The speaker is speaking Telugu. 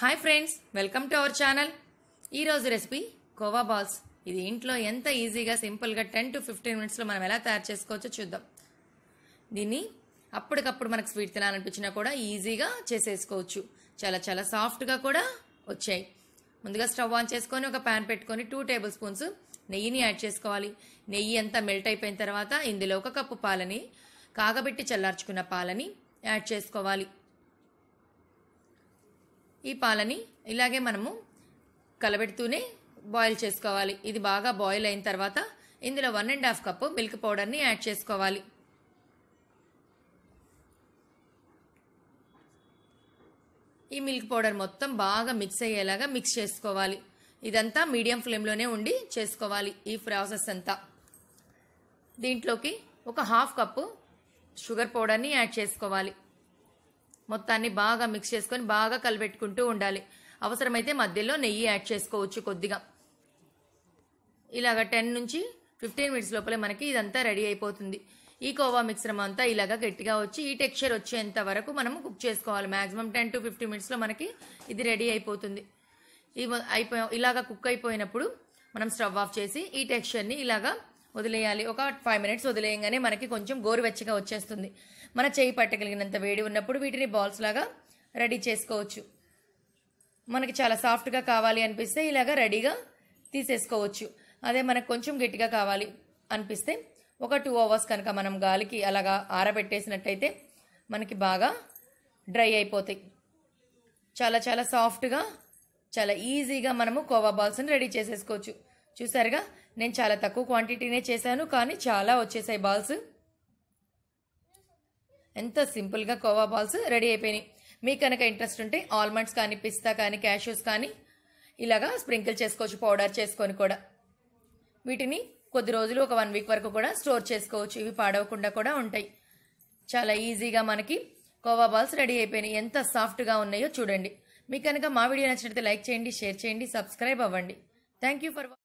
hi friends welcome to our channel ఈరోజు రెసిపీ కోవా బాల్స్ ఇది ఇంట్లో ఎంత ఈజీగా సింపుల్గా టెన్ టు ఫిఫ్టీన్ మినిట్స్లో మనం ఎలా తయారు చేసుకోవచ్చో చూద్దాం దీన్ని అప్పటికప్పుడు మనకు స్వీట్ తినాలనిపించినా కూడా ఈజీగా చేసేసుకోవచ్చు చాలా చాలా సాఫ్ట్గా కూడా వచ్చాయి ముందుగా స్టవ్ ఆన్ చేసుకొని ఒక ప్యాన్ పెట్టుకొని టూ టేబుల్ స్పూన్స్ నెయ్యిని యాడ్ చేసుకోవాలి నెయ్యి అంతా మెల్ట్ అయిపోయిన తర్వాత ఇందులో ఒక కప్పు పాలని కాగబెట్టి చల్లార్చుకున్న పాలని యాడ్ చేసుకోవాలి ఈ పాలని ఇలాగే మనము కలబెడుతూనే బాయిల్ చేసుకోవాలి ఇది బాగా బాయిల్ అయిన తర్వాత ఇందులో one and half cup milk పౌడర్ని యాడ్ చేసుకోవాలి ఈ మిల్క్ పౌడర్ మొత్తం బాగా మిక్స్ అయ్యేలాగా మిక్స్ చేసుకోవాలి ఇదంతా మీడియం ఫ్లేమ్లోనే ఉండి చేసుకోవాలి ఈ ప్రాసెస్ అంతా దీంట్లోకి ఒక హాఫ్ కప్పు షుగర్ పౌడర్ని యాడ్ చేసుకోవాలి మొత్తాన్ని బాగా మిక్స్ చేసుకొని బాగా కలిపెట్టుకుంటూ ఉండాలి అవసరమైతే మధ్యలో నెయ్యి యాడ్ చేసుకోవచ్చు కొద్దిగా ఇలాగ టెన్ నుంచి ఫిఫ్టీన్ మినిట్స్ లోపలే మనకి ఇదంతా రెడీ అయిపోతుంది ఈ కోవా మిశ్రమం అంతా ఇలాగా గట్టిగా వచ్చి ఈ టెక్స్చర్ వచ్చేంత వరకు మనం కుక్ చేసుకోవాలి మాక్సిమం టెన్ టు ఫిఫ్టీ మినిట్స్లో మనకి ఇది రెడీ అయిపోతుంది అయిపో ఇలాగా కుక్ అయిపోయినప్పుడు మనం స్టవ్ ఆఫ్ చేసి ఈ టెక్స్చర్ని ఇలాగా వదిలేయాలి ఒక ఫైవ్ మినిట్స్ వదిలేయంగానే మనకి కొంచెం గోరువెచ్చగా వచ్చేస్తుంది మన చేయి పట్టగలిగినంత వేడి ఉన్నప్పుడు వీటిని బాల్స్ లాగా రెడీ చేసుకోవచ్చు మనకి చాలా సాఫ్ట్గా కావాలి అనిపిస్తే ఇలాగ రెడీగా తీసేసుకోవచ్చు అదే మనకు కొంచెం గట్టిగా కావాలి అనిపిస్తే ఒక టూ అవర్స్ కనుక మనం గాలికి అలాగా ఆరబెట్టేసినట్టయితే మనకి బాగా డ్రై అయిపోతాయి చాలా చాలా సాఫ్ట్గా చాలా ఈజీగా మనము కోవా బాల్స్ని రెడీ చేసేసుకోవచ్చు చూసారుగా నేను చాలా తక్కువ క్వాంటిటీనే చేశాను కానీ చాలా వచ్చేసాయి బాల్స్ ఎంత సింపుల్గా కోవా బాల్స్ రెడీ అయిపోయినాయి మీకు కనుక ఇంట్రెస్ట్ ఉంటే ఆల్మండ్స్ కానీ పిస్తా కానీ క్యాష్యూస్ కానీ ఇలాగా స్ప్రింకిల్ చేసుకోవచ్చు పౌడర్ చేసుకొని కూడా వీటిని కొద్ది రోజులు ఒక వన్ వీక్ వరకు కూడా స్టోర్ చేసుకోవచ్చు ఇవి పాడవకుండా కూడా ఉంటాయి చాలా ఈజీగా మనకి కోవా బాల్స్ రెడీ అయిపోయినాయి ఎంత సాఫ్ట్గా ఉన్నాయో చూడండి మీకు కనుక మా వీడియో నచ్చినట్లయితే లైక్ చేయండి షేర్ చేయండి సబ్స్క్రైబ్ అవ్వండి థ్యాంక్ ఫర్